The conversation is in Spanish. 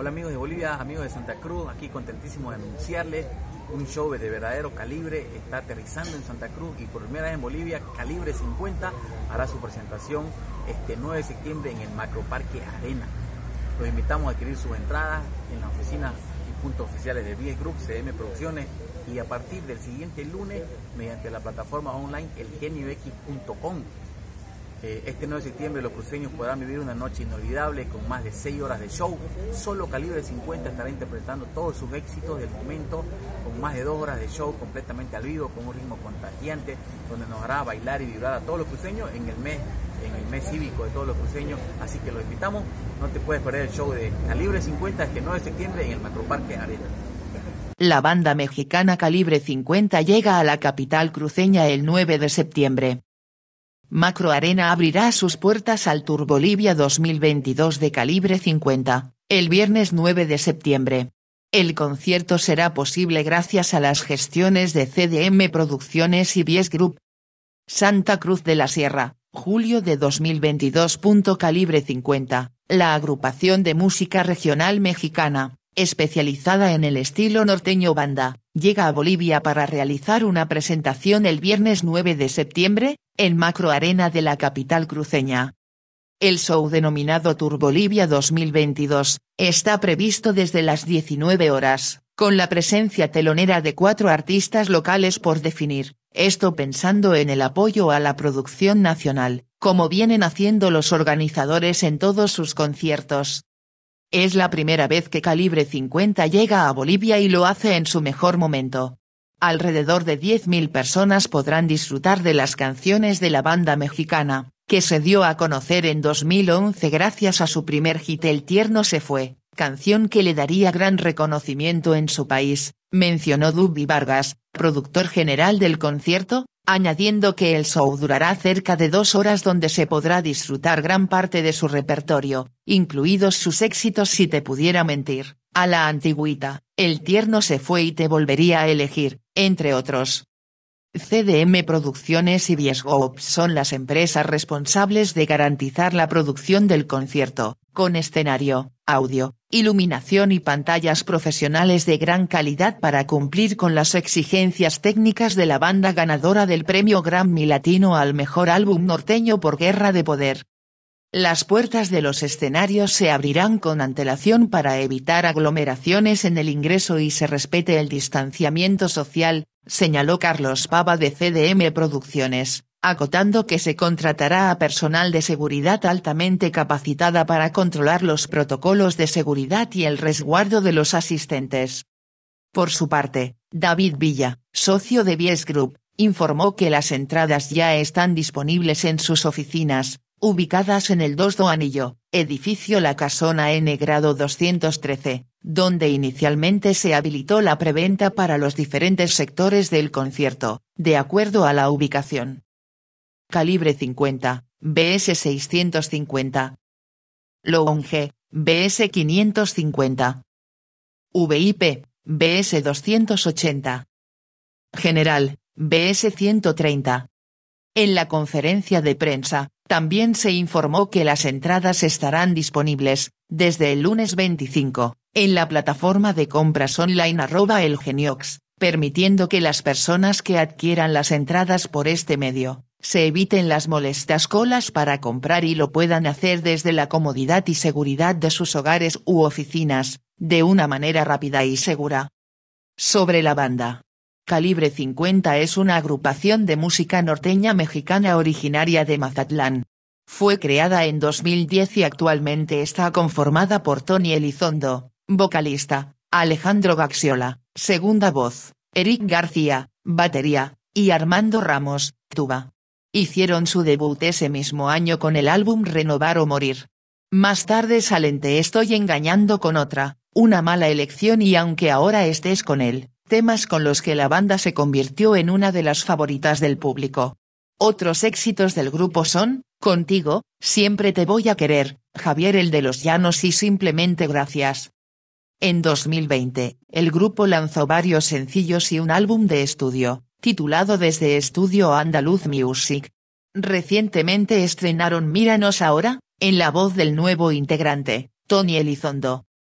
Hola amigos de Bolivia, amigos de Santa Cruz, aquí contentísimo de anunciarles un show de verdadero calibre, está aterrizando en Santa Cruz y por primera vez en Bolivia, Calibre 50 hará su presentación este 9 de septiembre en el Macroparque Arena. Los invitamos a adquirir sus entradas en las oficinas y puntos oficiales de Bill Group, CM Producciones y a partir del siguiente lunes mediante la plataforma online elgeniox.com. Eh, este 9 de septiembre los cruceños podrán vivir una noche inolvidable con más de 6 horas de show. Solo Calibre 50 estará interpretando todos sus éxitos del momento con más de 2 horas de show completamente al vivo, con un ritmo contagiante, donde nos hará bailar y vibrar a todos los cruceños en el mes en el mes cívico de todos los cruceños, así que los invitamos, no te puedes perder el show de Calibre 50 este 9 de septiembre en el Macroparque Arena. La banda mexicana Calibre 50 llega a la capital cruceña el 9 de septiembre. Macro Arena abrirá sus puertas al Tour Bolivia 2022 de calibre 50, el viernes 9 de septiembre. El concierto será posible gracias a las gestiones de CDM Producciones y Bies Group. Santa Cruz de la Sierra, julio de 2022. Calibre 50, la agrupación de música regional mexicana, especializada en el estilo norteño banda, llega a Bolivia para realizar una presentación el viernes 9 de septiembre, en Macro Arena de la capital cruceña. El show denominado Tour Bolivia 2022 está previsto desde las 19 horas, con la presencia telonera de cuatro artistas locales por definir, esto pensando en el apoyo a la producción nacional, como vienen haciendo los organizadores en todos sus conciertos. Es la primera vez que Calibre 50 llega a Bolivia y lo hace en su mejor momento alrededor de 10.000 personas podrán disfrutar de las canciones de la banda mexicana, que se dio a conocer en 2011 gracias a su primer hit El tierno se fue, canción que le daría gran reconocimiento en su país, mencionó Dubi Vargas, productor general del concierto, añadiendo que el show durará cerca de dos horas donde se podrá disfrutar gran parte de su repertorio, incluidos sus éxitos Si te pudiera mentir, a la antigüita, El tierno se fue y te volvería a elegir, entre otros. CDM Producciones y Biesgroup son las empresas responsables de garantizar la producción del concierto, con escenario, audio, iluminación y pantallas profesionales de gran calidad para cumplir con las exigencias técnicas de la banda ganadora del premio Grammy Latino al mejor álbum norteño por Guerra de Poder, las puertas de los escenarios se abrirán con antelación para evitar aglomeraciones en el ingreso y se respete el distanciamiento social, señaló Carlos Pava de CDM Producciones, acotando que se contratará a personal de seguridad altamente capacitada para controlar los protocolos de seguridad y el resguardo de los asistentes. Por su parte, David Villa, socio de Bies Group, informó que las entradas ya están disponibles en sus oficinas, ubicadas en el 2 do Anillo, edificio La Casona N grado 213, donde inicialmente se habilitó la preventa para los diferentes sectores del concierto, de acuerdo a la ubicación. Calibre 50, BS 650. Lounge, BS 550. VIP, BS 280. General, BS 130. En la conferencia de prensa, también se informó que las entradas estarán disponibles, desde el lunes 25, en la plataforma de compras online arroba el Geniox, permitiendo que las personas que adquieran las entradas por este medio, se eviten las molestas colas para comprar y lo puedan hacer desde la comodidad y seguridad de sus hogares u oficinas, de una manera rápida y segura. Sobre la banda. Calibre 50 es una agrupación de música norteña mexicana originaria de Mazatlán. Fue creada en 2010 y actualmente está conformada por Tony Elizondo, vocalista, Alejandro Gaxiola, segunda voz, Eric García, batería, y Armando Ramos, tuba. Hicieron su debut ese mismo año con el álbum Renovar o Morir. Más tarde salen Te estoy engañando con otra, una mala elección y aunque ahora estés con él, temas con los que la banda se convirtió en una de las favoritas del público. Otros éxitos del grupo son, Contigo, Siempre te voy a querer, Javier el de los Llanos y Simplemente Gracias. En 2020, el grupo lanzó varios sencillos y un álbum de estudio, titulado desde Estudio Andaluz Music. Recientemente estrenaron Míranos ahora, en la voz del nuevo integrante, Tony Elizondo,